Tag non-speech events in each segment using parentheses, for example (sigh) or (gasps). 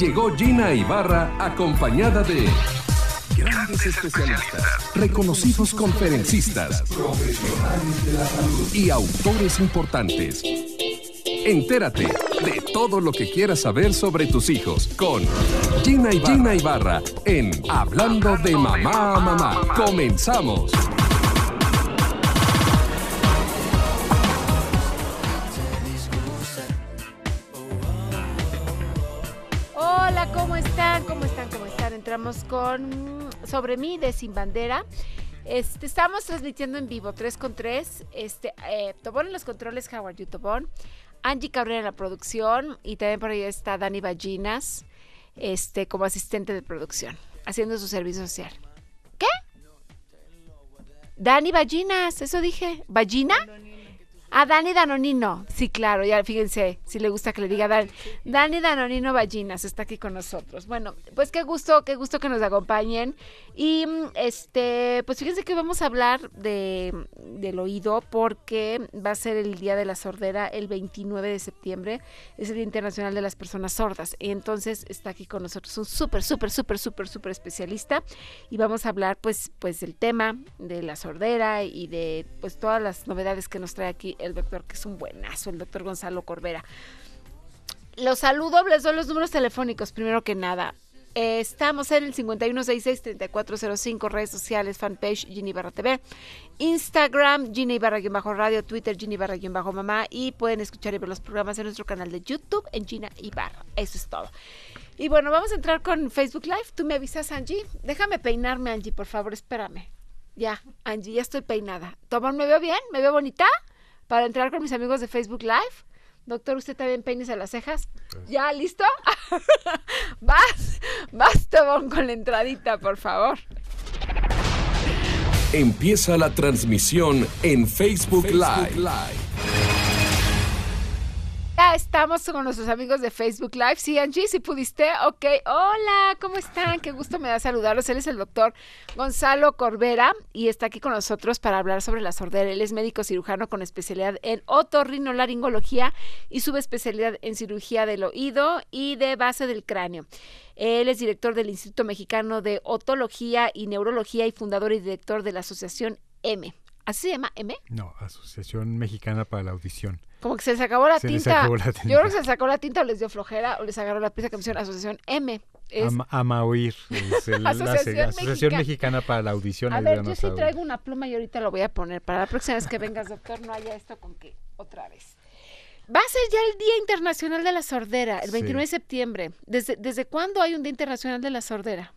llegó Gina Ibarra acompañada de grandes especialistas, reconocidos conferencistas, profesionales y autores importantes. Entérate de todo lo que quieras saber sobre tus hijos con Gina y Gina Ibarra en Hablando de Mamá a Mamá. Comenzamos. con Sobre mí de Sin Bandera. Este, estamos transmitiendo en vivo 3 con 3. Este, eh, Tobón en los controles, Howard Yutobón. Angie Cabrera en la producción. Y también por ahí está Dani Ballinas este, como asistente de producción, haciendo su servicio social. ¿Qué? Dani Ballinas, eso dije. ¿Ballina? A Dani Danonino. Sí, claro, ya fíjense, si le gusta que le diga Dani. Dani Danonino Ballinas está aquí con nosotros. Bueno, pues qué gusto, qué gusto que nos acompañen. Y mm, este, pues fíjense que vamos a hablar de, del oído porque va a ser el Día de la Sordera el 29 de septiembre. Es el Día Internacional de las Personas Sordas. Y entonces está aquí con nosotros un súper, súper, súper, súper, súper especialista. Y vamos a hablar pues, pues del tema de la sordera y de pues todas las novedades que nos trae aquí el doctor, que es un buenazo, el doctor Gonzalo Corbera. Los saludo, les doy los números telefónicos, primero que nada. Eh, estamos en el 5166-3405, redes sociales, fanpage Ginny Barra TV, Instagram Ginny Barra-Radio, Twitter Ginny Barra-Mamá y pueden escuchar y ver los programas en nuestro canal de YouTube en Gina Ibarra. Eso es todo. Y bueno, vamos a entrar con Facebook Live. Tú me avisas, Angie. Déjame peinarme, Angie, por favor, espérame. Ya, Angie, ya estoy peinada. ¿Tomón, me veo bien? ¿Me veo bonita? para entrar con mis amigos de Facebook Live. Doctor, usted también peines a las cejas. ¿Ya listo? (laughs) vas, vas, Tobón, con la entradita, por favor. Empieza la transmisión en Facebook, Live. Ya estamos con nuestros amigos de Facebook Live. Sí, Angie, si pudiste. Ok, hola, ¿cómo están? Qué gusto me da saludarlos. Él es el doctor Gonzalo Corbera y está aquí con nosotros para hablar sobre la sordera. Él es médico cirujano con especialidad en otorrinolaringología y subespecialidad en cirugía del oído y de base del cráneo. Él es director del Instituto Mexicano de Otología y Neurología y fundador y director de la Asociación M. ¿Así llama M? No, Asociación Mexicana para la Audición. Como que se les acabó la, se tinta. Yo creo que se les sacó la tinta o les dio flojera o les agarró la prisa que Asociación M. Es... (laughs) Asociación, Asociación, Mexicana para la Audición. A ver, yo sí traigo una pluma y ahorita lo voy a poner. Para la próxima vez que vengas, doctor, no haya esto con que otra vez. Va a ser ya el Día Internacional de la Sordera, el 29 de septiembre. ¿Desde, ¿Desde cuándo hay un Día Internacional de la Sordera?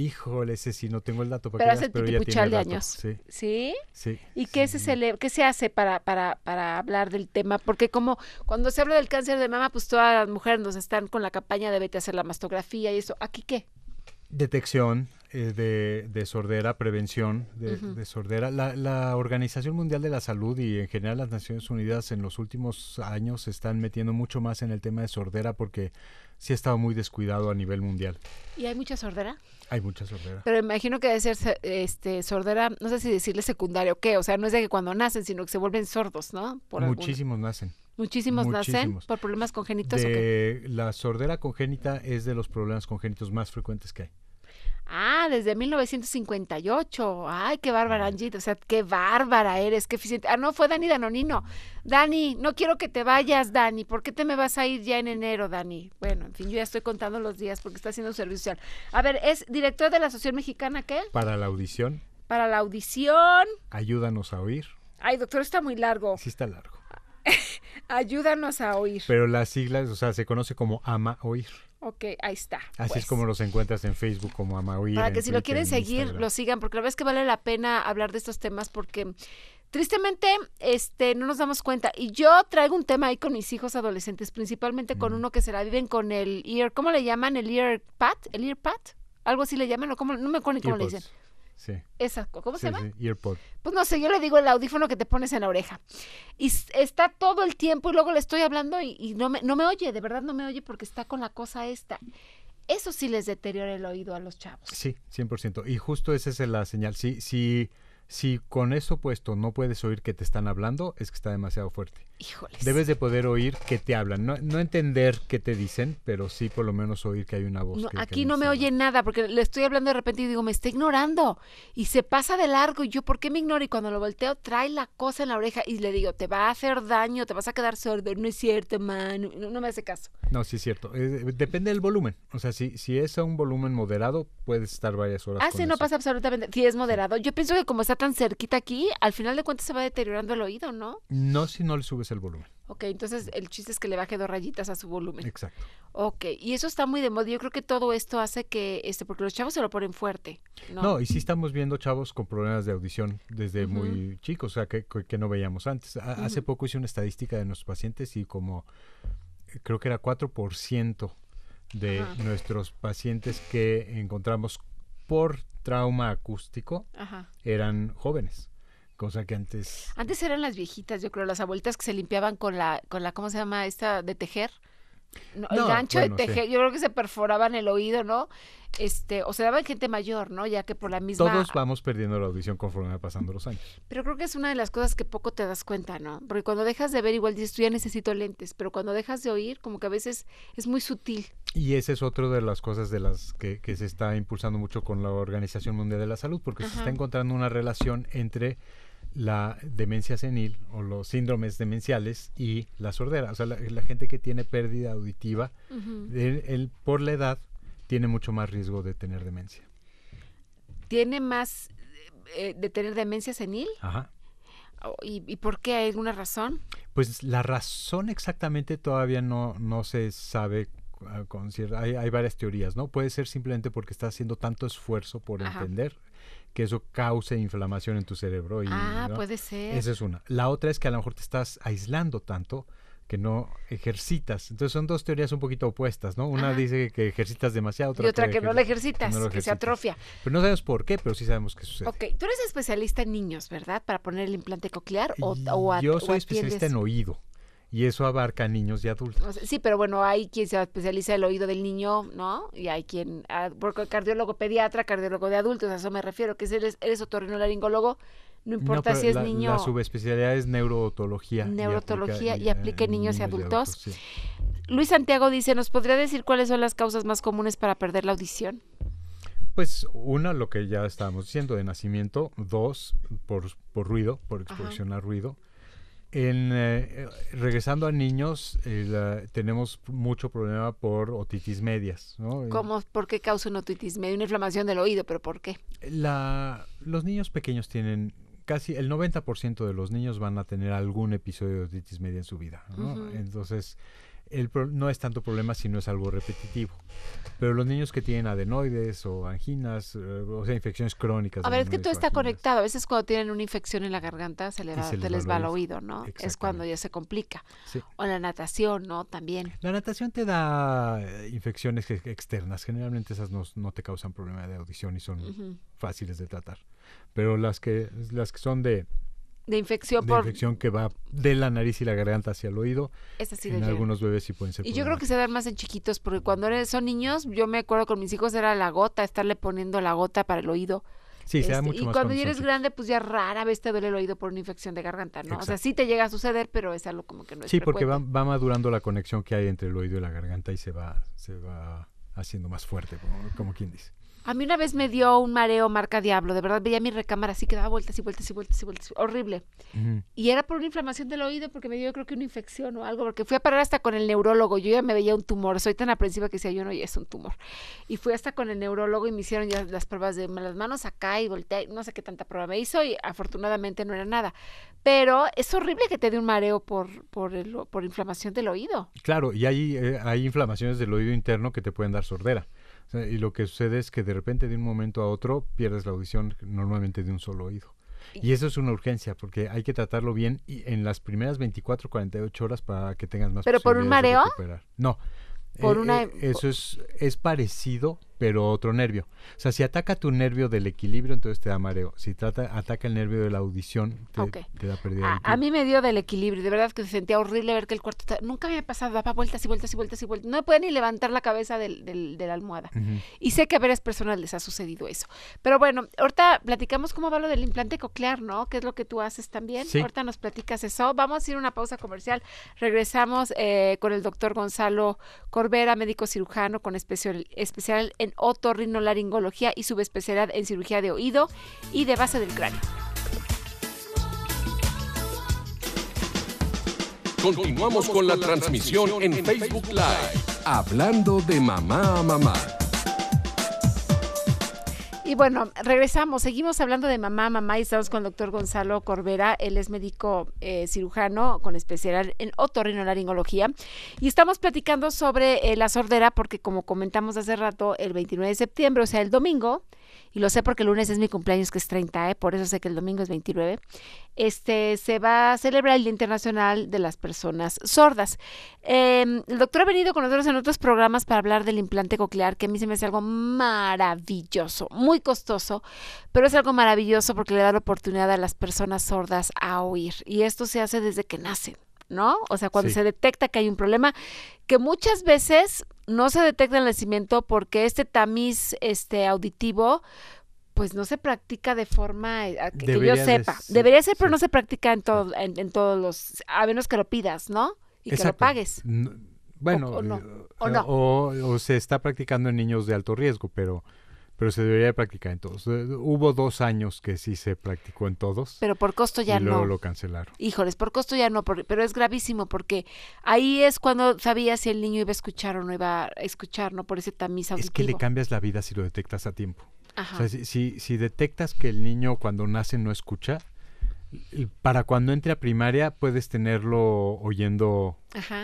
Híjole, ese sí, no tengo el dato. Para pero hace puchal de años. Sí. ¿Sí? y qué, Se celebra, qué se hace para, para, para hablar del tema? Porque como cuando se habla del cáncer de mama, pues todas las mujeres nos están con la campaña de vete a hacer la mastografía y eso. ¿Aquí qué? Detección eh, de, sordera, prevención de, sordera. La, la, Organización Mundial de la Salud y en general las Naciones Unidas en los últimos años se están metiendo mucho más en el tema de sordera porque sí ha estado muy descuidado a nivel mundial. ¿Y hay mucha sordera? Hay mucha sordera. Pero imagino que debe ser este, sordera, no sé si decirle secundaria o qué, o sea, no es de que cuando nacen, sino que se vuelven sordos, ¿no? Por Muchísimos nacen. Muchísimos, nacen por problemas congénitos. La sordera congénita es de los problemas congénitos más frecuentes que hay. Ah, desde 1958. Ay, qué bárbara, Angie. O sea, qué bárbara eres, qué eficiente. Ah, no, fue Dani Danonino. Dani, no quiero que te vayas, Dani. ¿Por qué te me vas a ir ya en enero, Dani? Bueno, en fin, yo ya estoy contando los días porque está haciendo un servicio A ver, ¿es director de la Asociación Mexicana qué? Para la audición. Para la audición. Ayúdanos a oír. Ay, doctor, está muy largo. Sí, está largo. (laughs) Ayúdanos a oír. Pero las siglas, o sea, se conoce como ama oír. Ok, ahí está. Así es pues. como los encuentras en Facebook como Amahuir. Para que si lo quieren seguir, lo sigan, porque la verdad es que vale la pena hablar de estos temas porque tristemente este no nos damos cuenta. Y yo traigo un tema ahí con mis hijos adolescentes, principalmente con mm. uno que se la viven con el ear, ¿cómo le llaman? ¿El ear pat? ¿El ear pat? ¿Algo así le llaman? ¿O cómo? No me acuerdo ni cómo le dicen. Sí. ¿Cómo se llama? Sí, Pues no sé, yo le digo el audífono que te pones en la oreja. Y está todo el tiempo y luego le estoy hablando y, no, me, no me oye, de verdad no me oye porque está con la cosa esta. Eso sí les deteriora el oído a los chavos. Sí, 100%. Y justo esa es la señal. Sí, sí si con eso puesto no puedes oír que te están hablando, es que está demasiado fuerte. Híjoles. Debes de poder oír que te hablan. No, entender qué te dicen, pero sí por lo menos oír que hay una voz. aquí no me oye nada, porque le estoy hablando de repente y digo, me está ignorando. Y se pasa de largo. Y yo, ¿por qué me ignoro? Y cuando lo volteo, trae la cosa en la oreja y le digo, te va a hacer daño, te vas a quedar sordo. No es cierto, man. No, me hace caso. No, sí es cierto. Eh, eh, depende del volumen. O sea, si, si es a un volumen moderado, puedes estar varias horas. Ah, sí, no pasa absolutamente. Si es moderado. Yo pienso que como está tan cerquita aquí, al final de cuentas se va deteriorando el oído, ¿no? No si no le subes el volumen. Ok, entonces el chiste es que le baje dos rayitas a su volumen. Exacto. Ok, y eso está muy de moda. Yo creo que todo esto hace que, este, porque los chavos se lo ponen fuerte. No, no y sí estamos viendo chavos con problemas de audición desde muy chicos, o sea, que, no veíamos antes. Hace poco hice una estadística de nuestros pacientes y como creo que era 4% de nuestros pacientes que encontramos por trauma acústico eran jóvenes cosa que antes antes eran las viejitas yo creo las abuelitas que se limpiaban con la con la cómo se llama esta de tejer el gancho de tejer, yo creo que se perforaban el oído, ¿no? Este, o se daba en gente mayor, ¿no? Ya que por la misma. Todos vamos perdiendo la audición conforme va pasando los años. Pero creo que es una de las cosas que poco te das cuenta, ¿no? Porque cuando dejas de ver, igual dices, tú ya necesito lentes, pero cuando dejas de oír, como que a veces es muy sutil. Y esa es otra de las cosas de las que, se está impulsando mucho con la Organización Mundial de la Salud, porque se está encontrando una relación entre la demencia senil o los síndromes demenciales y la sordera. O sea, la, gente que tiene pérdida auditiva él, por la edad tiene mucho más riesgo de tener demencia. ¿Tiene más eh, de tener demencia senil? Ajá. Oh, ¿Y, por qué? ¿Hay alguna razón? Pues la razón exactamente todavía no, se sabe con cierta, hay, varias teorías, ¿no? Puede ser simplemente porque está haciendo tanto esfuerzo por entender que eso cause inflamación en tu cerebro. Y, ah, puede ser. Esa es una. La otra es que a lo mejor te estás aislando tanto que no ejercitas. Entonces son dos teorías un poquito opuestas, ¿no? Una dice que ejercitas demasiado, otra, y otra que, no la ejercitas, que, se atrofia. Pero no sabemos por qué, pero sí sabemos qué sucede. Ok, tú eres especialista en niños, ¿verdad? Para poner el implante coclear o, o Yo soy especialista en oído y eso abarca niños y adultos. Sí, pero bueno, hay quien se especializa el oído del niño, ¿no? Y hay quien, ah, porque cardiólogo pediatra, cardiólogo de adultos, a eso me refiero, que eres, eres otorrinolaringólogo, no importa si es niño. La subespecialidad es neurotología. Neurotología y aplica, en niños, y adultos. Luis Santiago dice, ¿nos podría decir cuáles son las causas más comunes para perder la audición? Pues una, lo que ya estábamos diciendo, de nacimiento, dos, por, ruido, por exposición a ruido, en, eh, regresando a niños, eh, tenemos mucho problema por otitis medias. ¿no? ¿Cómo, ¿Por qué causa una otitis media? Una inflamación del oído, pero ¿por qué? La, los niños pequeños tienen casi el 90% de los niños van a tener algún episodio de otitis media en su vida. ¿no? Entonces, el no es tanto problema si no es algo repetitivo. Pero los niños que tienen adenoides o anginas, eh, o sea, infecciones crónicas. A ver, es que todo está conectado. A veces cuando tienen una infección en la garganta se, le va, les, va al oído, ¿no? Es cuando ya se complica. O la natación, ¿no? También. La natación te da eh, infecciones externas. Generalmente esas no, te causan problema de audición y son fáciles de tratar. Pero las que, las que son de de infección de infección que va de la nariz y la garganta hacia el oído. Es así en algunos bebés sí pueden ser. Y yo creo que se dan más en chiquitos porque cuando son niños, yo me acuerdo con mis hijos era la gota, estarle poniendo la gota para el oído. Sí, se da este, mucho y cuando eres grande, pues ya rara vez te duele el oído por una infección de garganta, ¿no? O sea, sí te llega a suceder, pero es algo como que no es Sí, porque va, va, madurando la conexión que hay entre el oído y la garganta y se va se va haciendo más fuerte, como quien dice. A mí una vez me dio un mareo marca diablo, de verdad veía mi recámara así que daba vueltas y vueltas y vueltas y vueltas, horrible. Y era por una inflamación del oído porque me dio creo que una infección o algo, porque fui a parar hasta con el neurólogo, yo ya me veía un tumor, soy tan aprensiva que decía yo no, y es un tumor. Y fui hasta con el neurólogo y me hicieron ya las pruebas de las manos acá y volteé, no sé qué tanta prueba me hizo y afortunadamente no era nada. Pero es horrible que te dé un mareo por, por, inflamación del oído. Claro, y eh, hay inflamaciones del oído interno que te pueden dar sordera y lo que sucede es que de repente de un momento a otro pierdes la audición normalmente de un solo oído. Y eso es una urgencia, porque hay que tratarlo bien y en las primeras 24, 48 horas para que tengas más ¿Pero por un mareo? No. Por eh, una... Eh, eso es, es parecido pero otro nervio. O sea, si ataca tu nervio del equilibrio, entonces te da mareo. Si trata, ataca el nervio de la audición, te, da pérdida. A, a, mí me dio del equilibrio. De verdad que se sentía horrible ver que el cuarto... Nunca me había pasado. Daba vueltas y vueltas y vueltas y vueltas. No podía ni levantar la cabeza de la almohada. Y sé que a varias personas les ha sucedido eso. Pero bueno, ahorita platicamos cómo va lo del implante coclear, ¿no? Que es lo que tú haces también. Ahorita nos platicas eso. Vamos a ir a una pausa comercial. Regresamos eh, con el doctor Gonzalo Corbera, médico cirujano con especial, especial en otorrinolaringología y subespecialidad en cirugía de oído y de base del cráneo. Continuamos con la transmisión en Facebook Live. Hablando de mamá a mamá. Y bueno, regresamos, seguimos hablando de mamá, mamá, y estamos con el doctor Gonzalo Corbera, él es médico eh, cirujano con especial en otorrinolaringología, y estamos platicando sobre eh, la sordera porque como comentamos hace rato, el 29 de septiembre, o sea, el domingo, y lo sé porque el lunes es mi cumpleaños que es 30, ¿eh? por eso sé que el domingo es 29, este, se va a celebrar el Día Internacional de las Personas Sordas. Em, el doctor ha venido con nosotros en otros programas para hablar del implante coclear, que a mí se me hace algo maravilloso, muy costoso, pero es algo maravilloso porque le da la oportunidad a las personas sordas a oír. Y esto se hace desde que nacen. ¿no? O sea, cuando se detecta que hay un problema, que muchas veces no se detecta el nacimiento porque este tamiz este auditivo pues no se practica de forma eh, que, yo sepa. Debería ser, pero no se practica en, todo, en, todos los, a menos que lo pidas, ¿no? Y que lo pagues. bueno, O, no. Eh, o, se está practicando en niños de alto riesgo, pero pero se debería practicar en todos. Eh, hubo dos años que sí se practicó en todos. Pero por costo ya y luego no. lo cancelaron. Híjoles, por costo ya no, pero es gravísimo porque ahí es cuando sabías si el niño iba a escuchar o no iba a escuchar, ¿no? Por ese tamiz Es que le cambias la vida si lo detectas a tiempo. Ajá. si, detectas que el niño cuando nace no escucha, para cuando entre a primaria puedes tenerlo oyendo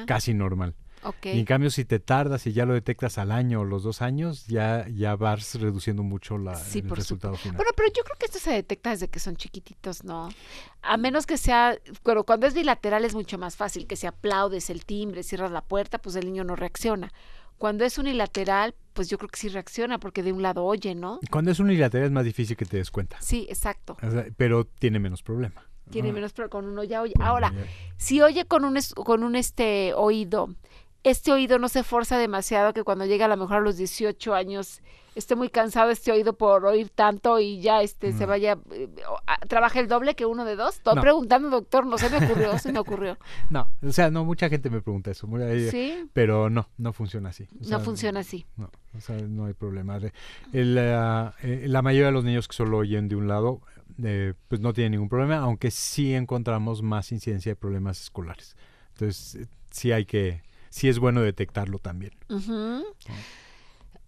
casi normal en cambio, si te tardas y ya lo detectas al año o los dos años, ya, vas reduciendo mucho la, sí, el por resultado Bueno, pero yo creo que esto se detecta desde que son chiquititos, ¿no? A menos que sea, pero cuando es bilateral es mucho más fácil, que si aplaudes el timbre, cierras la puerta, pues el niño no reacciona. Cuando es unilateral, pues yo creo que sí reacciona, porque de un lado oye, ¿no? Cuando es unilateral es más difícil que te des cuenta. Sí, exacto. pero tiene menos problema. Tiene ah. menos problema, con uno ya oye. Ahora, si oye con un, con un este, oído este oído no se forza demasiado que cuando llega a lo mejor a los 18 años esté muy cansado este oído por oír tanto y ya este se mm. vaya eh, trabaje el doble que uno de dos todo preguntando doctor no se me ocurrió se me (laughs) ocurrió no o sea no mucha gente me pregunta eso pero no no funciona así no funciona así no o sea, no hay problema eh, eh, la mayoría de los niños que solo oyen de un lado pues no tienen ningún problema aunque sí encontramos más incidencia de problemas escolares entonces sí hay que sí es bueno detectarlo también.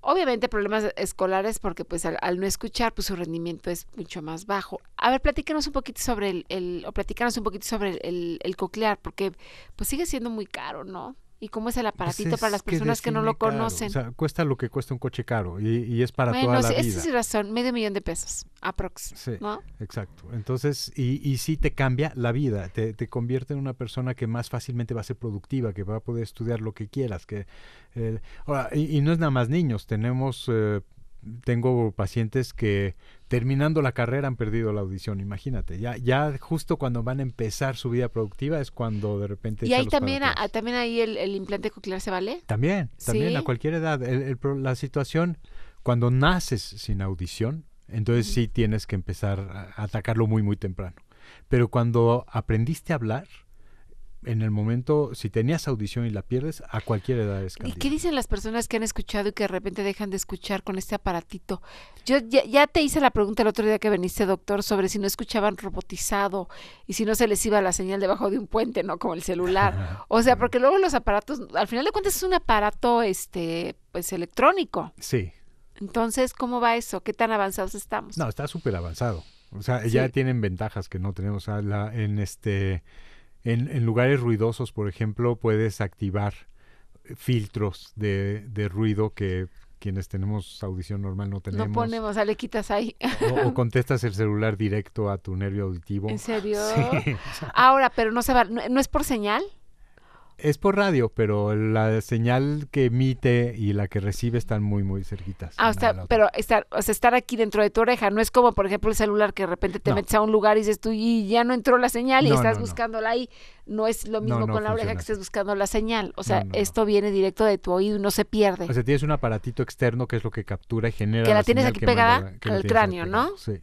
Obviamente problemas escolares porque pues al, no escuchar pues su rendimiento es mucho más bajo. A ver, platícanos un poquito sobre el, el o platícanos un poquito sobre el, coclear porque pues sigue siendo muy caro, ¿no? y cómo es el pues aparatito para las personas que, no lo conocen. cuesta lo que cuesta un coche caro y, es para toda la esa vida. es razón, medio millón de pesos, aprox. Sí, exacto. Entonces, y, y sí te cambia la vida, te, convierte en una persona que más fácilmente va a ser productiva, que va a poder estudiar lo que quieras. que eh, Ahora, y, no es nada más niños, tenemos... Eh, tengo pacientes que terminando la carrera han perdido la audición, imagínate. Ya, ya justo cuando van a empezar su vida productiva es cuando de repente... ¿Y ahí también, también ahí el, implante coclear se vale? También, también a cualquier edad. la situación, cuando naces sin audición, entonces sí tienes que empezar a atacarlo muy, muy temprano. Pero cuando aprendiste a hablar, en el momento, si tenías audición y la pierdes, a cualquier edad es candidato. ¿Y qué dicen las personas que han escuchado y que de repente dejan de escuchar con este aparatito? Yo ya, te hice la pregunta el otro día que veniste, doctor, sobre si no escuchaban robotizado y si no se les iba la señal debajo de un puente, ¿no? Como el celular. O sea, porque luego los aparatos, al final de cuentas es un aparato, este, pues electrónico. Sí. Entonces, ¿cómo va eso? ¿Qué tan avanzados estamos? No, está súper avanzado. O sea, ya tienen ventajas que no tenemos. la, en este en, lugares ruidosos, por ejemplo, puedes activar eh, filtros de, ruido que, quienes tenemos audición normal no tenemos. No ponemos, le quitas ahí. O, contestas el celular directo a tu nervio auditivo. ¿En serio? (laughs) Ahora, pero no se va, ¿no es por señal? Es por radio, pero la señal que emite y la que recibe están muy, muy cerquitas. Ah, o sea, pero estar, o sea, estar aquí dentro de tu oreja no es como, por ejemplo, el celular que de repente te metes a un lugar y dices tú, y ya no entró la señal y estás buscándola ahí. No es lo mismo con la oreja que estés buscando la señal. O sea, esto viene directo de tu oído y no se pierde. O sea, tienes un aparatito externo que es lo que captura y genera. Que la, tienes aquí pegada al cráneo, ¿no? Sí.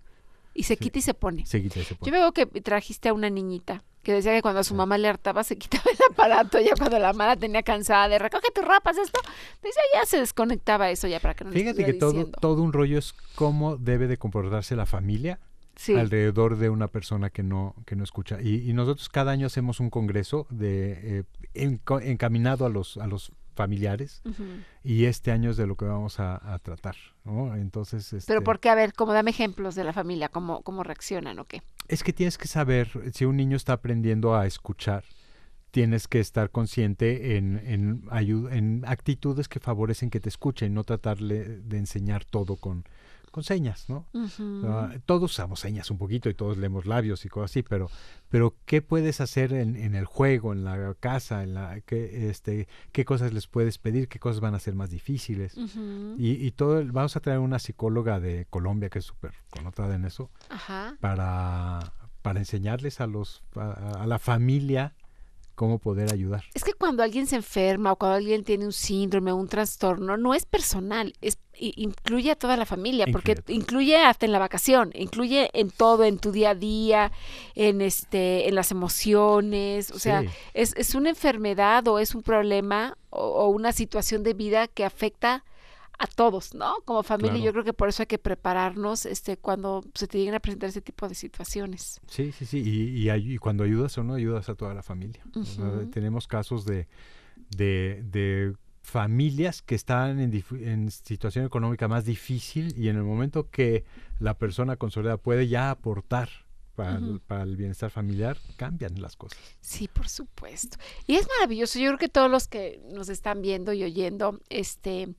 Y se quita y se pone. Se quita y se pone. Yo veo que trajiste a una niñita que decía que cuando a su mamá le hartaba se (laughs) quitaba el aparato, ya cuando la mamá tenía cansada de recoge tus rapas, esto, decía ya se desconectaba eso ya para que no Fíjate que todo, todo un rollo es cómo debe de comportarse la familia alrededor de una persona que no, que no escucha. Y, nosotros cada año hacemos un congreso de eh, encaminado a los, a los familiares y este año es de lo que vamos a, tratar, ¿no? Entonces... Este, Pero porque, a ver, como dame ejemplos de la familia, cómo, cómo reaccionan o qué. Es que tienes que saber si un niño está aprendiendo a escuchar, tienes que estar consciente en, en, en actitudes que favorecen que te escuchen, no tratarle de enseñar todo con, con señas, ¿no? Ah, todos usamos señas un poquito y todos leemos labios y cosas así, pero, pero ¿qué puedes hacer en, el juego, en la casa, en la qué, este, qué cosas les puedes pedir, qué cosas van a ser más difíciles? y, y, todo, vamos a traer una psicóloga de Colombia que es súper connotada en eso, para para enseñarles a los a la familia cómo poder ayudar. Es que cuando alguien se enferma o cuando alguien tiene un síndrome o un trastorno, no es personal, es, incluye a toda la familia, porque incluye, hasta en la vacación, incluye en todo, en tu día a día, en este, en las emociones, o sea, es, es, una enfermedad o es un problema o, o una situación de vida que afecta a todos, ¿no? Como familia, yo creo que por eso hay que prepararnos este, cuando se te lleguen a presentar ese tipo de situaciones. Sí, sí, sí, y, cuando ayudas o no ayudas a toda la familia. Tenemos casos de, familias que están en, situación económica más difícil y en el momento que la persona consolidada puede ya aportar. Para, para el bienestar familiar cambian las cosas. Sí, por supuesto. Y es maravilloso. Yo creo que todos los que nos están viendo y oyendo, este,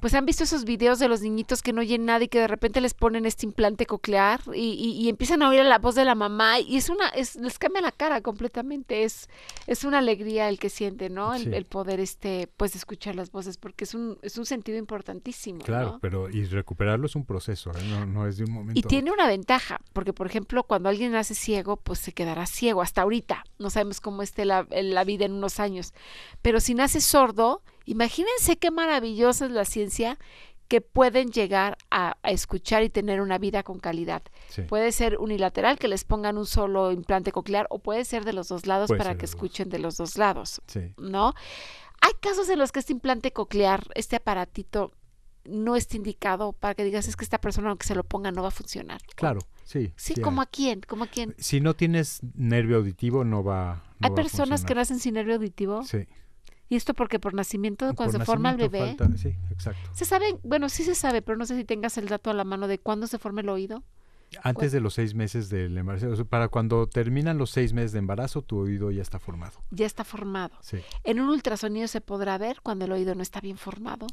pues han visto esos videos de los niñitos que no oyen nada y que de repente les ponen este implante coclear y, y, empiezan a oír la voz de la mamá y es una, es, les cambia la cara completamente, es, es una alegría el que siente, ¿no? El, poder este, pues escuchar las voces, porque es un, es un sentido importantísimo. Claro, pero y recuperarlo es un proceso, ¿eh? no, no, es de un momento. Y tiene una ventaja, porque por ejemplo, cuando alguien nace ciego, pues se quedará ciego hasta ahorita, no sabemos cómo esté la, la vida en unos años, pero si nace sordo, Imagínense qué maravillosa es la ciencia que pueden llegar a, escuchar y tener una vida con calidad. Puede ser unilateral, que les pongan un solo implante coclear, o puede ser de los dos lados para que escuchen de los dos lados, ¿no? Hay casos en los que este implante coclear, este aparatito, no está indicado para que digas, es que esta persona, aunque se lo ponga, no va a funcionar. Claro, sí. Sí, como a quién, como a quién. Si no tienes nervio auditivo, no va, Hay personas que nacen sin nervio auditivo. Sí. Y esto porque por nacimiento, cuando se forma el bebé. sí, exacto. Se sabe, bueno, sí se sabe, pero no sé si tengas el dato a la mano de cuándo se forma el oído. Antes de los seis meses del embarazo, para cuando terminan los seis meses de embarazo, tu oído ya está formado. Ya está formado. Sí. En un ultrasonido se podrá ver cuando el oído no está bien formado.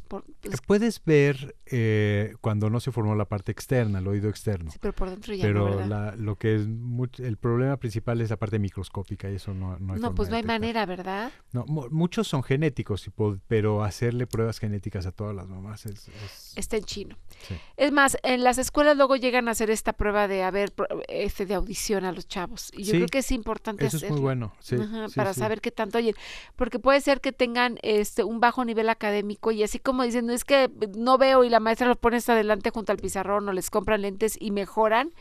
Eh, puedes ver eh, cuando no se formó la parte externa, el oído externo. Sí, pero por dentro ya pero no, la, lo que es el problema principal es la parte microscópica y eso no. No, no pues no hay manera, ¿verdad? No, muchos son genéticos, pero hacerle pruebas genéticas a todas las mamás Está en chino. Es más, en las escuelas luego llegan a hacer esta prueba prueba de haber este de audición a los chavos. Y yo creo que es importante eso es muy bueno, para saber qué tanto oyen, porque puede ser que tengan este un bajo nivel académico y así como dicen, es que no veo y la maestra los pone hasta adelante junto al pizarrón o les compran lentes y mejoran.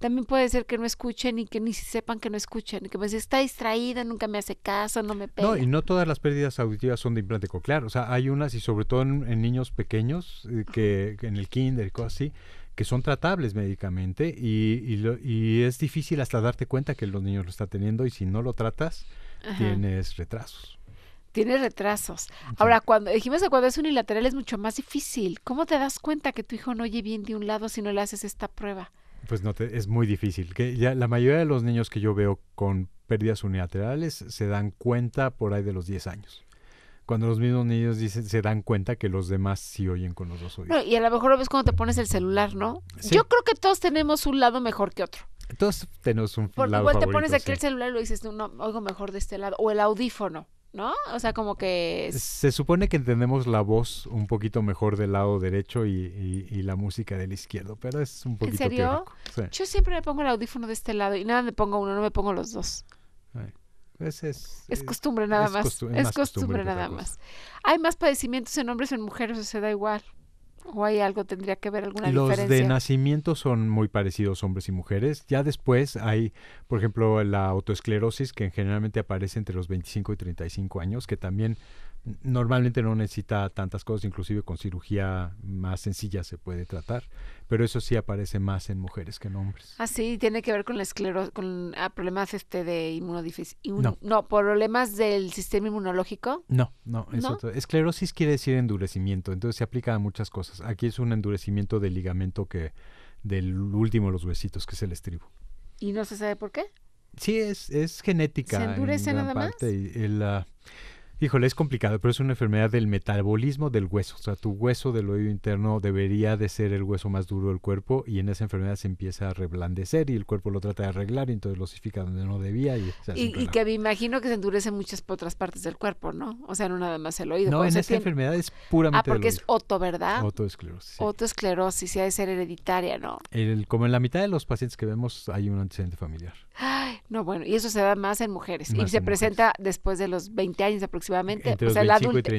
También puede ser que no escuchen y que ni sepan que no escuchan y que pues está distraída, nunca me hace caso, no me pega. No, y no todas las pérdidas auditivas son de implante coclear, o sea, hay unas y sobre todo en, niños pequeños eh, que en el kinder y cosas así, que son tratables médicamente y, y, es difícil hasta darte cuenta que los niños lo están teniendo y si no lo tratas, tienes retrasos. Tienes retrasos. Ahora, cuando dijimos que cuando es unilateral es mucho más difícil. ¿Cómo te das cuenta que tu hijo no oye bien de un lado si no le haces esta prueba? Pues no, te, es muy difícil. ya la mayoría de los niños que yo veo con pérdidas unilaterales se dan cuenta por ahí de los 10 años cuando los mismos niños dicen, se dan cuenta que los demás sí oyen con los dos oídos. y a lo mejor lo ves cuando te pones el celular, ¿no? Yo creo que todos tenemos un lado mejor que otro. Todos tenemos un Por, lado Igual te pones aquí el celular y lo dices, no, oigo mejor de este lado. O el audífono. ¿no? O sea, como que... Se supone que entendemos la voz un poquito mejor del lado derecho y, la música del izquierdo, pero es un poquito... ¿En serio? Yo siempre me pongo el audífono de este lado y nada, me pongo uno, no me pongo los dos. Ay. Pues, es, eh, costumbre nada más. es costumbre, nada más. Hay más padecimientos en hombres o en mujeres, o se da igual. ¿O hay algo, tendría que ver alguna diferencia? Los de nacimiento son muy parecidos hombres y mujeres. Ya después hay, por ejemplo, la autoesclerosis que generalmente aparece entre los 25 y 35 años, que también normalmente no necesita tantas cosas, inclusive con cirugía más sencilla se puede tratar, pero eso sí aparece más en mujeres que en hombres. Ah, sí, tiene que ver con la esclerosis, con ah, problemas este de inmunodeficiencia. no. problemas del sistema inmunológico. No, no, es Otro. Esclerosis quiere decir endurecimiento, entonces se aplica a muchas cosas. Aquí es un endurecimiento del ligamento que del último de los huesitos, que es el estribo. ¿Y no se sabe por qué? Sí, es, es genética. ¿Se endurece nada más? Y Híjole, es complicado, pero es una enfermedad del metabolismo del hueso. O sea, tu hueso del oído interno debería de ser el hueso más duro del cuerpo y en esa enfermedad se empieza a reblandecer y el cuerpo lo trata de arreglar y entonces lo donde no debía. Y, que me imagino que se endurece muchas otras partes del cuerpo, ¿no? O sea, no nada más el oído. No, en esta enfermedad es puramente Ah, porque es oto, ¿verdad? Otoesclerosis. Otoesclerosis, ha de ser hereditaria, ¿no? como en la mitad de los pacientes que vemos hay un antecedente familiar. Ay, no, bueno, y eso se da más en mujeres y se presenta después de los 20 años aproximadamente en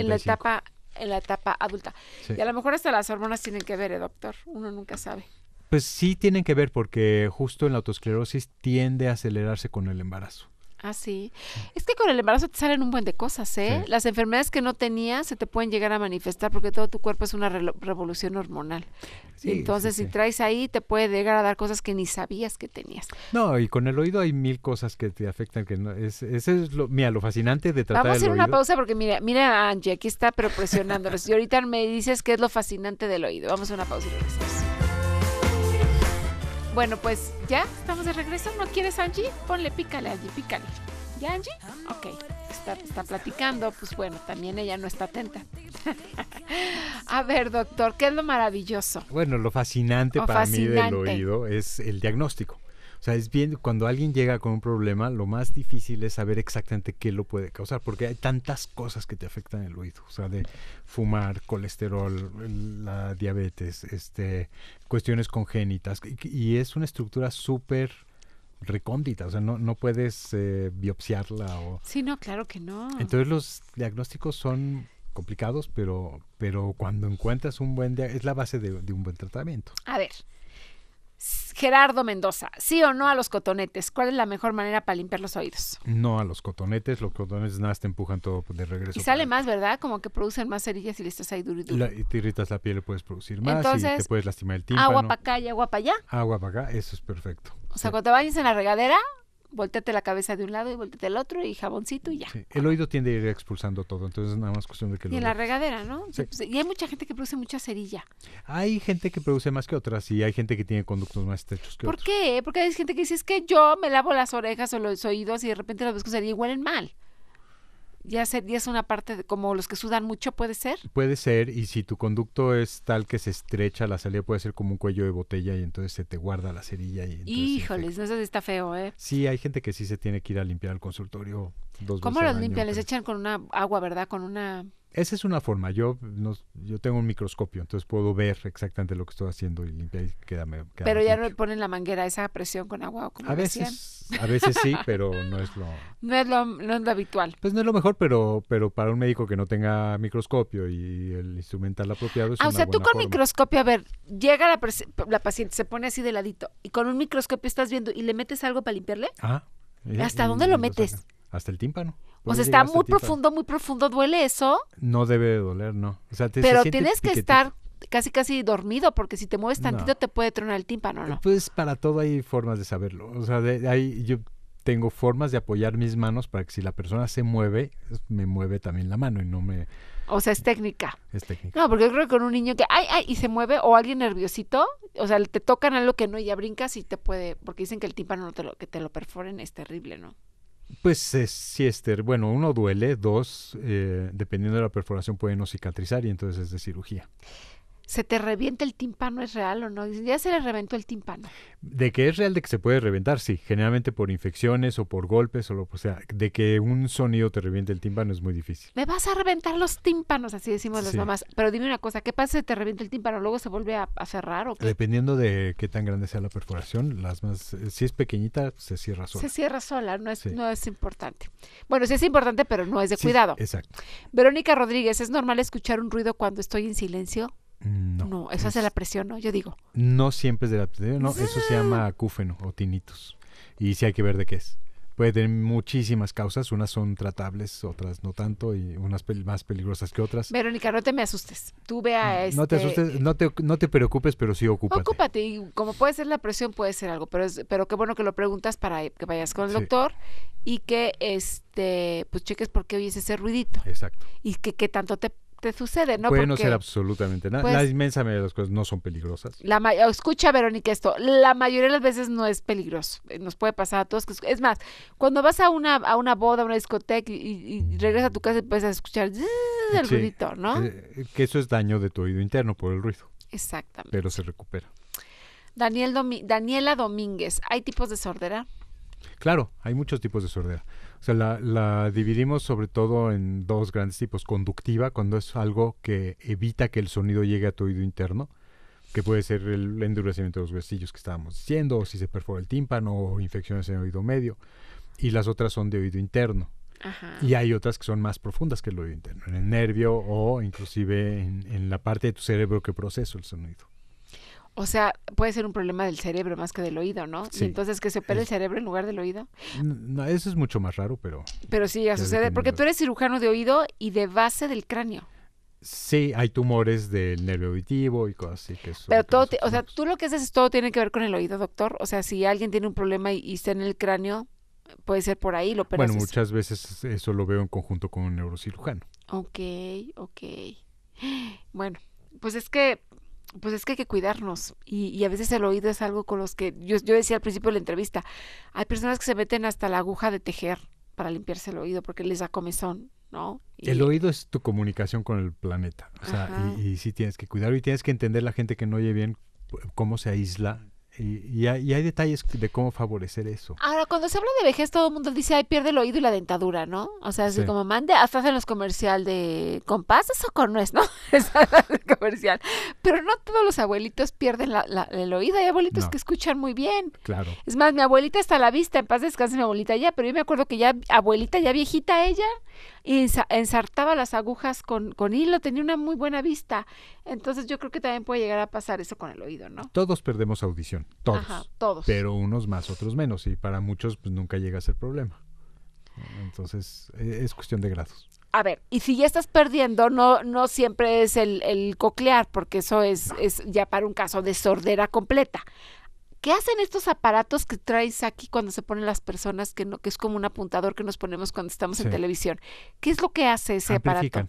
la etapa en la etapa adulta. Y a lo mejor hasta las hormonas tienen que ver, eh, doctor. Uno nunca sabe. Pues sí tienen que ver porque justo en la autosclerosis tiende a acelerarse con el embarazo. Ah, sí. Es que con el embarazo te salen un buen de cosas, ¿eh? Las enfermedades que no tenías se te pueden llegar a manifestar porque todo tu cuerpo es una revolución hormonal. Entonces, si traes ahí, te puede llegar a dar cosas que ni sabías que tenías. No, y con el oído hay mil cosas que te afectan. que no, es, Ese es lo, mira, lo fascinante de tratar Vamos a hacer una pausa porque mira, mira a Angie, aquí está pero presionándonos. y ahorita me dices qué es lo fascinante del oído. Vamos a una pausa y regresamos. Bueno, pues ya estamos de regreso. ¿No quieres Angie? Ponle pícale, Angie, pícale. ¿Ya Angie? Ok, está, platicando. Pues bueno, también ella no está atenta. (laughs) A ver, doctor, ¿qué es lo maravilloso? Bueno, lo fascinante para mí del oído es el diagnóstico. O sea, es bien, cuando alguien llega con un problema, lo más difícil es saber exactamente qué lo puede causar, porque hay tantas cosas que te afectan el oído, o sea, de fumar, colesterol, la diabetes, este, cuestiones congénitas, y, es una estructura súper recóndita, o sea, no, puedes eh, biopsiarla o... Sí, no, claro que no. Entonces los diagnósticos son complicados, pero, pero cuando encuentras un buen... Es la base de, de un buen tratamiento. A ver, Gerardo Mendoza, ¿sí o no a los cotonetes? ¿Cuál es la mejor manera para limpiar los oídos? No a los cotonetes, los cotonetes nada te empujan todo de regreso. Y sale más, ¿verdad? Como que producen más cerillas y le hay ahí duro y duro. La, y te irritas la piel, puedes producir más y te puedes lastimar el tímpano. Agua para acá y agua para allá. Agua para acá, eso es perfecto. O sea, cuando te vayas en la regadera, volteate la cabeza de un lado y volteate el otro y jaboncito y ya. El oído tiende a ir expulsando todo, entonces nada más cuestión de que lo... Y en la regadera, ¿no? Pues, y hay mucha gente que produce mucha cerilla. Hay gente que produce más que otras y hay gente que tiene conductos más estrechos que otros. ¿Por qué? Porque hay gente que dice, es que yo me lavo las orejas o los oídos y de repente los dos que y huelen mal ya, se, es una parte como los que sudan mucho, ¿puede ser? Puede ser, y si tu conducto es tal que se estrecha la salida, puede ser como un cuello de botella y entonces se te guarda la cerilla. Y Híjoles, no, si está feo, ¿eh? Sí, hay gente que sí se tiene que ir a limpiar al consultorio dos ¿Cómo veces. ¿Cómo los limpian? Les echan con una agua, ¿verdad? Con una... Esa es una forma. Yo, no, yo tengo un microscopio, entonces puedo ver exactamente lo que estoy haciendo y limpiar y quedarme. pero ya no le ponen la manguera esa presión con agua o como A veces, a veces sí, (laughs) pero no es lo. No es lo, habitual. Pues no es lo mejor, pero, pero para un médico que no tenga microscopio y el instrumental apropiado es ah, O sea, tú con microscopio, a ver, llega la, la paciente, se pone así de ladito y con un microscopio estás viendo y le metes algo para limpiarle. Ah, eh, ¿Hasta dónde lo, metes? Hasta el tímpano. O sea, está muy profundo, muy profundo, ¿duele eso? No debe de doler, no. O sea, te, Pero tienes que estar casi casi dormido, porque si te mueves tantito te puede tronar el tímpano, ¿no? Pues para todo hay formas de saberlo. O sea, de, hay, yo tengo formas de apoyar mis manos para que si la persona se mueve, me mueve también la mano y no me... O sea, es técnica. Es técnica. No, porque yo creo que con un niño que, ay, ay, y se mueve, o alguien nerviosito, o sea, te tocan algo que no y ya brincas y te puede, porque dicen que el tímpano no lo, que te lo perforen es terrible, ¿no? Pues es eh, Esther. Bueno, uno duele, dos, eh, dependiendo de la perforación, puede no cicatrizar y entonces es de cirugía se te revienta el tímpano, ¿es real o no? ya se le reventó el tímpano. De que es real, de que se puede reventar, sí. Generalmente por infecciones o por golpes o lo que sea. De que un sonido te reviente el tímpano es muy difícil. Me vas a reventar los tímpanos, así decimos las mamás. Pero dime una cosa, ¿qué pasa si te revienta el tímpano? ¿Luego se vuelve a, cerrar o qué? Dependiendo de qué tan grande sea la perforación, las más... Eh, si es pequeñita, se cierra sola. Se cierra sola, no es, no es importante. Bueno, sí es importante, pero no es de cuidado. Exacto. Verónica Rodríguez, ¿es normal escuchar un ruido cuando estoy en silencio? No. No, esa la presión, ¿no? Yo digo. No siempre es de la presión, no. Eso se llama ah. acúfeno o tinnitus. Y sí hay que ver de qué es. Puede tener muchísimas causas, unas son tratables, otras no tanto, y unas más peligrosas que otras. Verónica, no te me asustes. Tú ve No te este asustes, no te, preocupes, pero sí ocúpate. Ocúpate, y como puede ser la presión, puede ser algo, pero, pero qué bueno que lo preguntas para que vayas con el doctor y que este pues cheques por qué oyes ese ruidito. Exacto. Y que qué tanto te te sucede, ¿no? Puede no ser absolutamente nada. Pues la inmensa mayoría de las cosas no son peligrosas. La Escucha, Verónica, esto. La mayoría de las veces no es peligroso. Eh, nos puede pasar a todos. Es más, cuando vas a una, a una boda, a una discoteca y, regresas a tu casa y escuchar el ruido ¿no? Eh, que eso es daño de tu oído interno por el ruido. Exactamente. Pero se recupera. Daniela Domínguez, ¿hay tipos de sordera? Claro, hay muchos tipos de sordera. O sea, la, dividimos sobre todo en dos grandes tipos. Conductiva, cuando es algo que evita que el sonido llegue a tu oído interno, que puede ser el endurecimiento de los huesillos que estábamos diciendo, o si se perfora el tímpano, o infecciones en el oído medio. Y las otras son de oído interno. Y hay otras que son más profundas que el oído interno, en el nervio o inclusive en, en la parte de tu cerebro que procesa el sonido. O sea, puede ser un problema del cerebro más que del oído, ¿no? Sí. entonces que se opere el cerebro en lugar del oído. No, eso es mucho más raro, pero. Pero sí, ya sucede, porque tú eres cirujano de oído y de base del cráneo. Sí, hay tumores del nervio auditivo y cosas así que Pero todo, o sea, tú lo que haces es todo tiene que ver con el oído, doctor. O sea, si alguien tiene un problema y, está en el cráneo, puede ser por ahí, lo Bueno, muchas veces eso lo veo en conjunto con un neurocirujano. Ok, ok. (gasps) Bueno, pues es que pues es que hay que cuidarnos y, a veces el oído es algo con los que yo, decía al principio de la entrevista, hay personas que se meten hasta la aguja de tejer para limpiarse el oído porque les da comezón, ¿no? El oído es tu comunicación con el planeta, o sea, y, y, sí tienes que cuidarlo y tienes que entender la gente que no oye bien eh, cómo se aísla y, hay, detalles de cómo favorecer eso. Ahora, cuando se habla de vejez, todo el mundo dice, ay, pierde el oído y la dentadura, ¿no? O sea, así como mande, hasta hacen los comercial de con o con nuez, (laughs) ¿no? es (laughs) el comercial. Pero no todos los abuelitos pierden el oído. Hay abuelitos que escuchan muy bien. Claro. Es más, mi abuelita está a la vista, en paz descanse mi abuelita ya, pero yo me acuerdo que ya, abuelita ya viejita ella, y ensartaba las agujas con, con hilo, tenía una muy buena vista. Entonces yo creo que también puede llegar a pasar eso con el oído, ¿no? Todos perdemos audición, todos. todos. Pero unos más, otros menos, y para muchos pues nunca llega a ser problema. Entonces e-, es cuestión de grados. A ver, y si ya estás perdiendo, no, no siempre es el, coclear, porque eso es, es ya para un caso de sordera completa. ¿Qué hacen estos aparatos que traes aquí cuando se ponen las personas, que, no, que es como un apuntador que nos ponemos cuando estamos en televisión? ¿Qué es lo que hace ese aparato?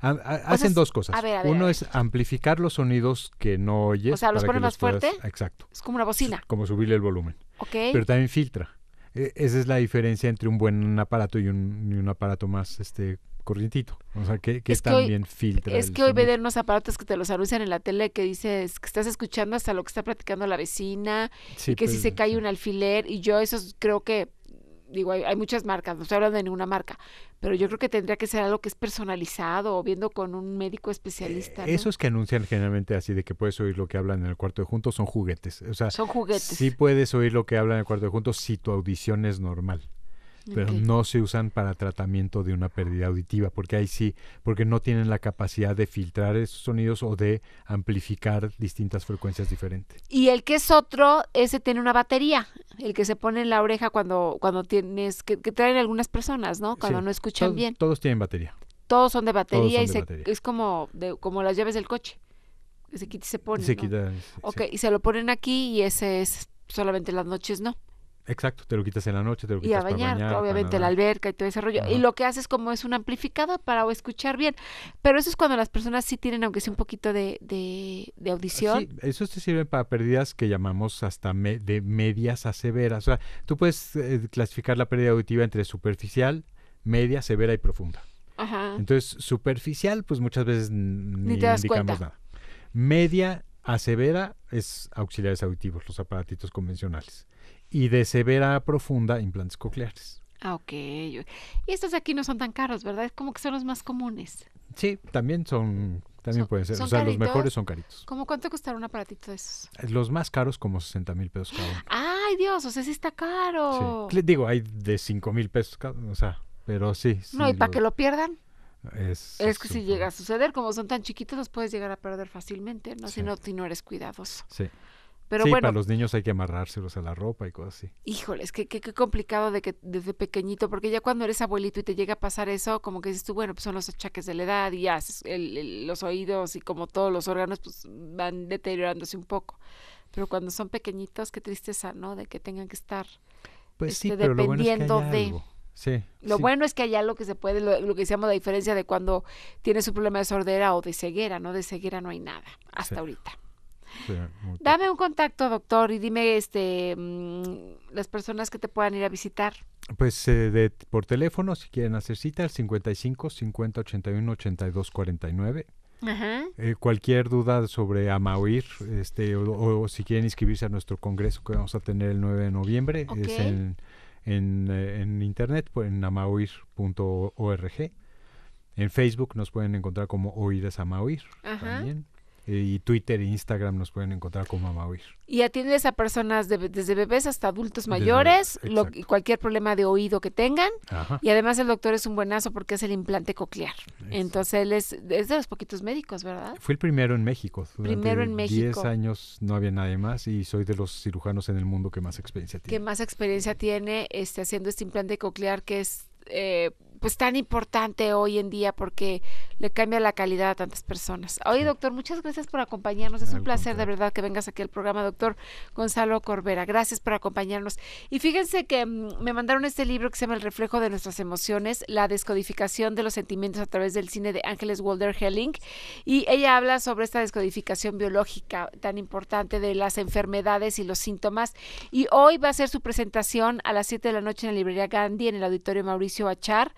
Amplifican. hacen dos cosas. Uno es amplificar los sonidos que no oyes. O sea, los pone más fuerte. Exacto. Es como una bocina. Como subirle el volumen. Ok. Pero también filtra. E, esa es la diferencia entre un buen aparato y un, un aparato más este corrientito. O sea, que, también filtra. Es que hoy sonido. unos aparatos que te los anuncian en la tele que dices que estás escuchando hasta lo que está platicando la vecina y que si pues, se cae un alfiler. Y yo eso creo que, digo, hay, muchas marcas, no estoy hablando de ninguna marca, pero yo creo que tendría que ser algo que es personalizado o viendo con un médico especialista. Eh, esos que anuncian generalmente así de que puedes oír lo que hablan en el cuarto de juntos son juguetes. O sea, son juguetes. Sí puedes oír lo que hablan en el cuarto de juntos si tu audición es normal pero no se usan para tratamiento de una pérdida auditiva, porque ahí sí, porque no tienen la capacidad de filtrar esos sonidos o de amplificar distintas frecuencias diferentes. Y el que es otro, ese tiene una batería, el que se pone en la oreja cuando, cuando tienes, que, traen algunas personas, ¿no? Cuando no escuchan bien. Todos tienen batería. Todos son de batería y es como, como las llaves del coche. Se quita y se pone. Se quita. y se lo ponen aquí y ese es solamente las noches, ¿no? Exacto, te lo quitas en la noche, te lo quitas y a bañar, obviamente la alberca y todo ese rollo. Y lo que haces como es un amplificado para escuchar bien. Pero eso es cuando las personas sí tienen, aunque sea un poquito de, audición. Sí, eso te sirve para pérdidas que llamamos hasta de medias a severas. O sea, tú puedes eh, clasificar la pérdida auditiva entre superficial, media, severa y profunda. Ajá. Entonces, superficial, pues muchas veces ni, indicamos nada. Media a severa es auxiliares auditivos, los aparatitos convencionales y de severa profunda implantes cocleares. Ah, ok. Y estos de aquí no son tan caros, ¿verdad? Es como que son los más comunes. Sí, también son, también pueden ser. O sea, los mejores son caritos. ¿Cómo cuánto costará un aparatito de esos? Eh, los más caros como 60 mil pesos cada uno. ¡Ay, Dios! O sea, sí está caro. Sí. Digo, hay de 5 mil pesos cada uno, o sea, pero sí. no, y para que lo pierdan. Es, que si llega a suceder, como son tan chiquitos, los puedes llegar a perder fácilmente, ¿no? Si, ¿no? si no eres cuidadoso. Sí. Pero sí, bueno, para los niños hay que amarrárselos a la ropa y cosas así. Híjoles, qué, qué, qué complicado de que desde pequeñito, porque ya cuando eres abuelito y te llega a pasar eso, como que dices tú, bueno, pues son los achaques de la edad y ya los oídos y como todos los órganos pues, van deteriorándose un poco. Pero cuando son pequeñitos, qué tristeza, ¿no? De que tengan que estar dependiendo pues de... Sí, este, lo bueno es que allá lo que se puede, lo, que decíamos, la diferencia de cuando tienes un problema de sordera o de ceguera, ¿no? De ceguera no hay nada, hasta ahorita. (laughs) Dame un contacto, doctor, y dime este mm, las personas que te puedan ir a visitar. Pues eh, por teléfono, si quieren hacer cita, al 55 50 81 82 49. Ajá. Eh, cualquier duda sobre Amauir, este, o, si quieren inscribirse a nuestro congreso que vamos a tener el 9 de noviembre, es en, en, eh, en internet, pues, en En Facebook nos pueden encontrar como Oídas Amauir también y Twitter e Instagram nos pueden encontrar como Oír. Y atiendes a personas desde bebés hasta adultos mayores, lo, cualquier problema de oído que tengan. Y además el doctor es un buenazo porque es el implante coclear. Entonces él es, de los poquitos médicos, ¿verdad? Fui el primero en México. primero en México. 10 años no había nadie más y soy de los cirujanos en el mundo que más experiencia tiene. Que más experiencia tiene este, haciendo este implante coclear que es... Eh, pues tan importante hoy en día porque le cambia la calidad a tantas personas. Oye, doctor, muchas gracias por acompañarnos. Es un placer de verdad que vengas aquí al programa, doctor Gonzalo Corbera. Gracias por acompañarnos. Y fíjense que mm, me mandaron este libro que se llama El reflejo de nuestras emociones, la descodificación de los sentimientos a través del cine de Ángeles Walder Helling. Y ella habla sobre esta descodificación biológica tan importante de las enfermedades y los síntomas. Y hoy va a ser su presentación a las 7 de la noche en la librería Gandhi, en el auditorio Mauricio Achar.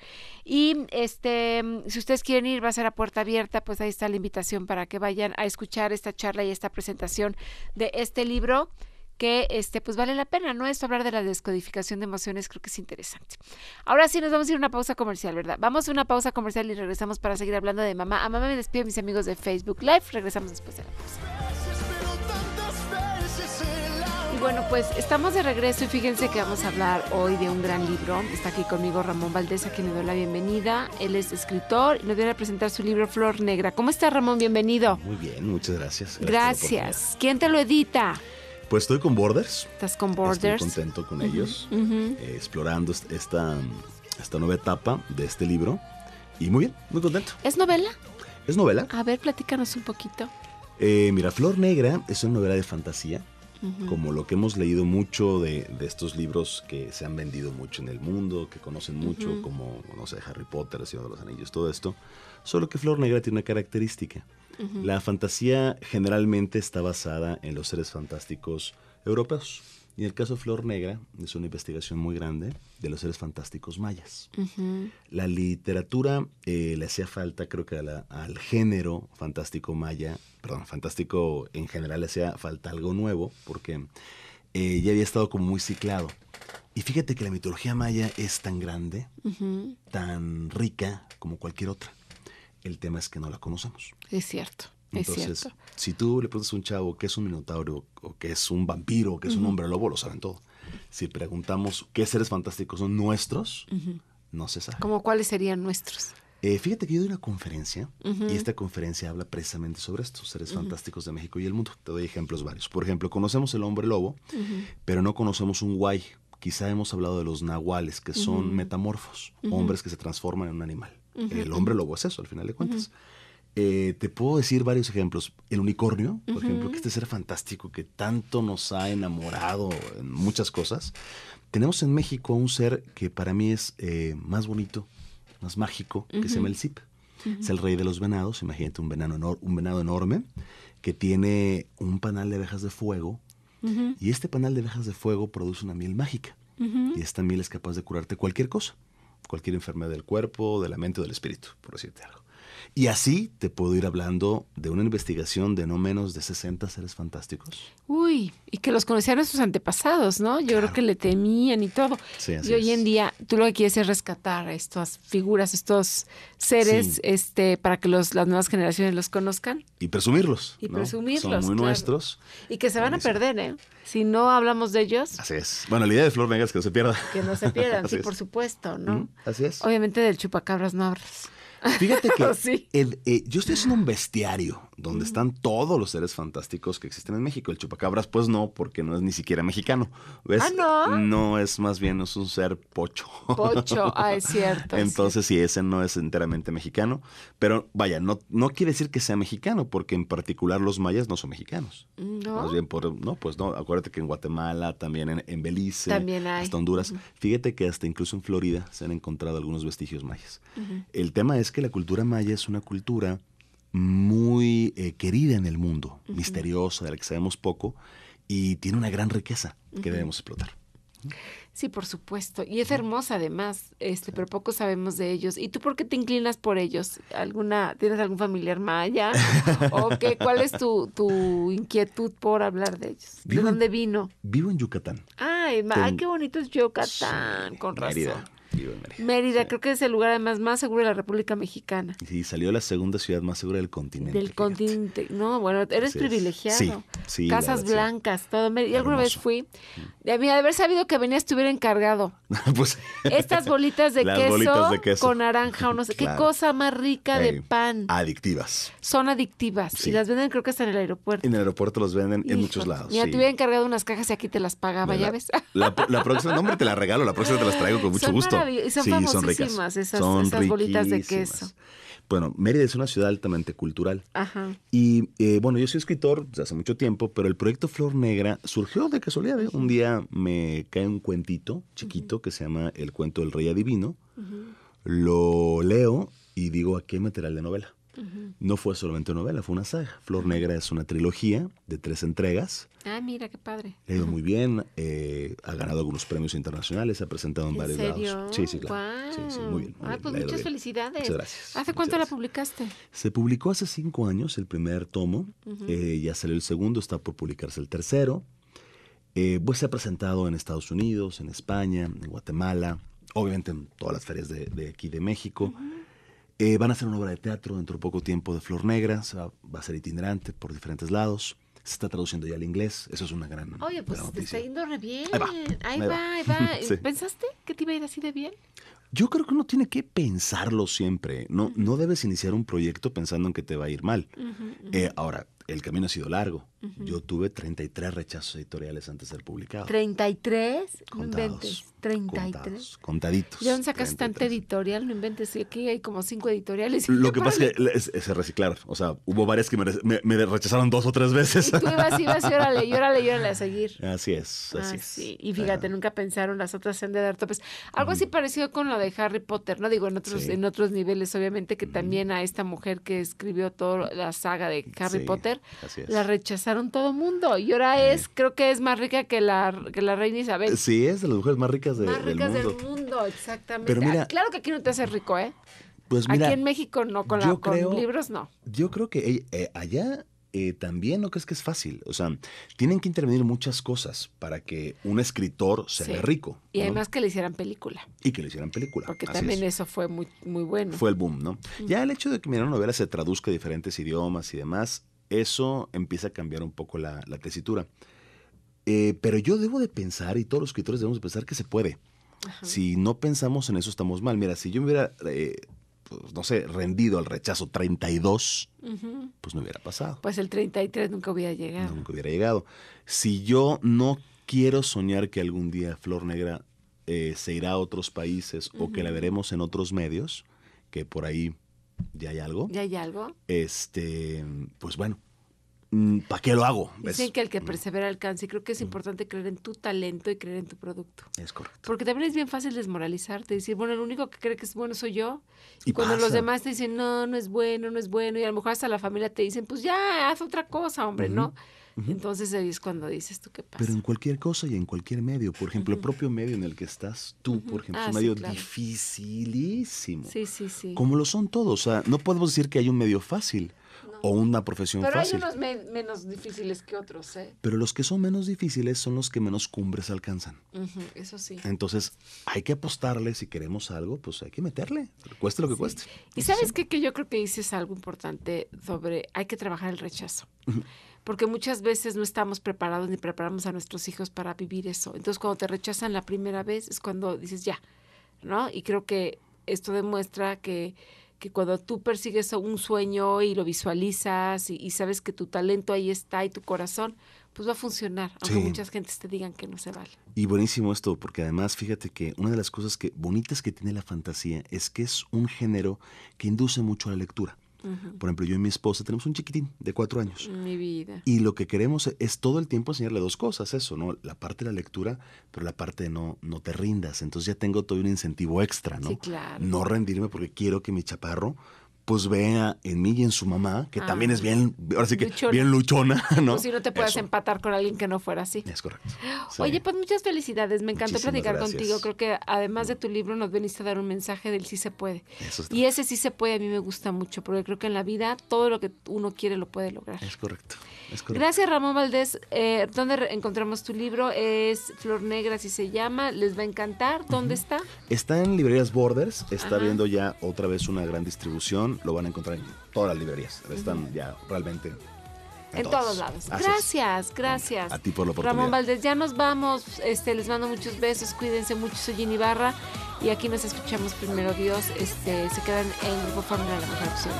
Y este, si ustedes quieren ir, va a ser a puerta abierta, pues ahí está la invitación para que vayan a escuchar esta charla y esta presentación de este libro que este pues vale la pena, ¿no? Esto hablar de la descodificación de emociones creo que es interesante. Ahora sí nos vamos a ir a una pausa comercial, ¿verdad? Vamos a una pausa comercial y regresamos para seguir hablando de mamá. A mamá me despido mis amigos de Facebook Live, regresamos después de la pausa bueno, pues estamos de regreso y fíjense que vamos a hablar hoy de un gran libro. Está aquí conmigo Ramón Valdés, a quien le doy la bienvenida. Él es escritor y nos viene a presentar su libro Flor Negra. ¿Cómo está Ramón? Bienvenido. Muy bien, muchas gracias. Gracias. ¿Quién te lo edita? Pues estoy con Borders. Estás con Borders. Estoy contento con ellos, eh, explorando esta, esta nueva etapa de este libro. Y muy bien, muy contento. ¿Es novela? Es novela. A ver, platícanos un poquito. Eh, mira, Flor Negra es una novela de fantasía como lo que hemos leído mucho de, estos libros que se han vendido mucho en el mundo, que conocen mucho, como, no sé, Harry Potter, El Señor de los Anillos, todo esto. Solo que Flor Negra tiene una característica. La fantasía generalmente está basada en los seres fantásticos europeos. Y en el caso de Flor Negra, es una investigación muy grande de los seres fantásticos mayas. La literatura eh, le hacía falta, creo que la, al género fantástico maya, perdón, fantástico en general le hacía falta algo nuevo, porque eh, ya había estado como muy ciclado. Y fíjate que la mitología maya es tan grande, tan rica como cualquier otra. El tema es que no la conocemos. Es cierto. Entonces, si tú le preguntas a un chavo qué es un minotauro, o qué es un vampiro, o qué es un hombre lobo, lo saben todo. Si preguntamos qué seres fantásticos son nuestros, no se sabe. ¿Cómo cuáles serían nuestros? Eh, fíjate que yo doy una conferencia y esta conferencia habla precisamente sobre estos seres fantásticos de México y el mundo. Te doy ejemplos varios. Por ejemplo, conocemos el hombre lobo, pero no conocemos un guay. Quizá hemos hablado de los nahuales, que son metamorfos, hombres que se transforman en un animal. El hombre lobo es eso, al final de cuentas. Eh, te puedo decir varios ejemplos. El unicornio, por ejemplo, que este ser fantástico que tanto nos ha enamorado en muchas cosas. Tenemos en México un ser que para mí es eh, más bonito, más mágico, que se llama el Zip. Es el rey de los venados, imagínate un venado, un venado enorme que tiene un panal de abejas de fuego y este panal de abejas de fuego produce una miel mágica y esta miel es capaz de curarte cualquier cosa, cualquier enfermedad del cuerpo, de la mente o del espíritu, por decirte algo. Y así te puedo ir hablando de una investigación de no menos de 60 seres fantásticos. Uy, y que los conocieron sus antepasados, ¿no? Yo creo que le temían y todo. y hoy en día tú lo que quieres es rescatar estas figuras, estos seres, este, para que los, las nuevas generaciones los conozcan. Y presumirlos. Y presumirlos. Son muy nuestros. Y que se van a perder, ¿eh? Si no hablamos de ellos. Así es. Bueno, la idea de Flor Negra es que no se pierda. Que no se pierdan, (laughs) sí, por supuesto, ¿no? así es. Obviamente del chupacabras no hablas. Fíjate que (laughs) eh, yo estoy haciendo un bestiario donde están todos los seres fantásticos que existen en México. El chupacabras, pues no, porque no es ni siquiera mexicano. ¿Ves? Ah, no. No es más bien, es un ser pocho. Pocho, ah, es (laughs) cierto. Entonces, sí. ese no es enteramente mexicano. Pero vaya, no, no quiere decir que sea mexicano, porque en particular los mayas no son mexicanos. No. Más bien, por, no, pues no. Acuérdate que en Guatemala, también en, Belice, también hasta Honduras. Fíjate que hasta incluso en Florida se han encontrado algunos vestigios mayas. El tema es que la cultura maya es una cultura muy eh, querida en el mundo, misteriosa, de la que sabemos poco, y tiene una gran riqueza que debemos explotar. Sí, por supuesto. Y es hermosa además, este, pero poco sabemos de ellos. ¿Y tú por qué te inclinas por ellos? ¿Alguna, ¿Tienes algún familiar maya? ¿O qué, cuál es tu, inquietud por hablar de ellos? ¿De dónde vino? vivo en Yucatán. Ay, ah, ay, qué bonito es Yucatán, con razón. Mérida. creo que es el lugar además más seguro de la República Mexicana. Sí, salió la segunda ciudad más segura del continente. Del continente. No, bueno, eres privilegiado. Sí, sí, Casas blancas, todo Y alguna vez fui. Mm. A de haber sabido que venía estuviera encargado. (laughs) pues, Estas bolitas de, (laughs) queso con naranja o no sé. Qué cosa más rica de pan. Adictivas. Son adictivas. Y las venden creo que hasta en el aeropuerto. En el aeropuerto los venden en muchos lados. ya te hubiera encargado unas cajas y aquí te las pagaba, ¿ya ves? La, próxima, no, hombre, te las regalo, la próxima te las traigo con (laughs) mucho gusto. Y Son famosísimas esas, bolitas de queso. Bueno, Mérida es una ciudad altamente cultural. Ajá. Y eh, bueno, yo soy escritor desde hace mucho tiempo, pero el proyecto Flor Negra surgió de casualidad. ¿eh? Un día me cae un cuentito chiquito que se llama El cuento del rey adivino. Lo leo y digo, ¿a qué material de novela? No fue solamente una novela, fue una saga. Flor Negra es una trilogía de tres entregas. Ah, mira, qué padre. ha ido muy bien, eh, ha ganado algunos premios internacionales, ha presentado en, varios serio? lados. Sí, sí, claro. Sí, sí, muy bien. Pues muchas felicidades. Muchas gracias. ¿Hace cuánto la publicaste? Se publicó hace cinco años el primer tomo, eh, ya salió el segundo, está por publicarse el tercero. Eh, pues se ha presentado en Estados Unidos, en España, en Guatemala, obviamente en todas las ferias de, aquí de México. Eh, van a hacer una obra de teatro dentro de poco tiempo de Flor Negra, va, a ser itinerante por diferentes lados. Se está traduciendo ya al inglés, eso es una gran. Oye, pues te está yendo re bien. Ahí va, ahí, va. (laughs) ¿Pensaste que te iba a ir así de bien? Yo creo que uno tiene que pensarlo siempre. No, no debes iniciar un proyecto pensando en que te va a ir mal. Eh, ahora, el camino ha sido largo. Yo tuve 33 rechazos editoriales antes de ser publicado. ¿33? Contados, no ¿33? contaditos. yo no sacas tanta editorial? No inventes. aquí hay como cinco editoriales. Lo que pasa es que se reciclaron. O sea, hubo varias que me, rechazaron dos o tres veces. Y tú ibas, ibas y órale, y órale, y órale a seguir. Así es, así ah, es. Y fíjate, nunca pensaron las otras en de dar topes. Algo así parecido con lo de Harry Potter, ¿no? Digo, en otros, en otros niveles, obviamente, que también a esta mujer que escribió toda la saga de Harry Potter, la rechazaron todo mundo y ahora es, creo que es más rica que la, que la reina Isabel. Sí, es de las mujeres más ricas, del mundo. Más ricas del mundo, exactamente. Ah, claro que aquí no te hace rico, ¿eh? Pues mira, aquí en México no, con, libros no. Yo creo que eh, eh, allá eh, también no crees que es fácil. O sea, tienen que intervenir muchas cosas para que un escritor se rico. Y además que le hicieran película. Y que le hicieran película. Porque también eso fue muy, muy bueno. Fue el boom, ¿no? Ya el hecho de que una novela se traduzca a diferentes idiomas y demás, eso empieza a cambiar un poco la, tesitura. Eh, pero yo debo de pensar, y todos los escritores debemos de pensar que se puede. Si no pensamos en eso, estamos mal. Mira, si yo me hubiera, eh, pues, no sé, rendido al rechazo 32, pues no hubiera pasado. Pues el 33 nunca hubiera llegado. Nunca hubiera llegado. Si yo no quiero soñar que algún día Flor Negra eh, se irá a otros países o que la veremos en otros medios, que por ahí ya hay algo. Ya hay algo. Este, pues bueno, mm, ¿para qué lo hago? Dicen que el que mm. persevera alcanza y creo que es mm. importante creer en tu talento y creer en tu producto. Es correcto. Porque también es bien fácil desmoralizarte, decir, bueno, el único que cree que es bueno soy yo. Y, cuando los demás te dicen, no, no es bueno, no es bueno, y a lo mejor hasta la familia te dicen, pues ya, haz otra cosa, hombre, ¿no? Entonces ahí es cuando dices tú qué pasa. Pero en cualquier cosa y en cualquier medio, por ejemplo, el propio medio en el que estás tú, por ejemplo, es ah, un medio dificilísimo. Sí, sí, sí. Como lo son todos, o sea, no podemos decir que hay un medio fácil o una profesión fácil. Pero hay unos menos difíciles que otros, ¿eh? Pero los que son menos difíciles son los que menos cumbres alcanzan. eso sí. Entonces, hay que apostarle si queremos algo, pues hay que meterle, cueste lo que cueste. Y sabes qué, que yo creo que dices algo importante sobre hay que trabajar el rechazo porque muchas veces no estamos preparados ni preparamos a nuestros hijos para vivir eso. Entonces, cuando te rechazan la primera vez es cuando dices ya, ¿no? Y creo que esto demuestra que, cuando tú persigues un sueño y lo visualizas y, sabes que tu talento ahí está y tu corazón, pues va a funcionar, aunque muchas gentes te digan que no se vale. Y buenísimo esto, porque además fíjate que una de las cosas que bonitas que tiene la fantasía es que es un género que induce mucho a la lectura. Por ejemplo, yo y mi esposa tenemos un chiquitín de cuatro años. Y lo que queremos e-, es todo el tiempo enseñarle dos cosas, eso, ¿no? La parte de la lectura, pero la parte no, no te rindas. Entonces ya tengo todo un incentivo extra, ¿no? No rendirme porque quiero que mi chaparro pues vea en mí y en su mamá, que ah. también es bien, ahora sí que luchona. bien luchona, (laughs) ¿no? Pues, si no te puedes empatar con alguien que no fuera así. Es correcto. Oye, pues muchas felicidades, me encantó platicar contigo. Creo que además de mm. tu libro nos veniste a dar un mensaje del sí se puede. Y ese sí se puede a mí me gusta mucho, porque creo que en la vida todo lo que uno quiere lo puede lograr. Es correcto. Gracias, Ramón Valdés. Eh, ¿Dónde encontramos tu libro? Es Flor Negra, si se llama. Les va a encantar. ¿Dónde está? Está en librerías Borders. Está viendo ya otra vez una gran distribución lo van a encontrar en todas las librerías. Están ya realmente en, todos lados. Gracias, gracias, A ti por lo oportunidad. Ramón Valdés, ya nos vamos. Este, les mando muchos besos. Cuídense mucho. Soy Jenny Barra. Y aquí nos escuchamos primero, Dios. Este, se quedan en Grupo Fórmula la Mejor Opción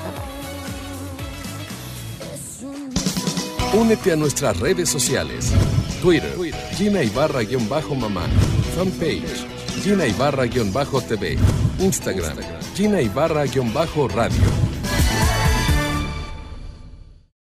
Únete a nuestras redes sociales. Twitter, Twitter. Gina Ibarra-mamá. Fanpage Gina Ibarra-TV. Instagram, Gina Ibarra-Radio.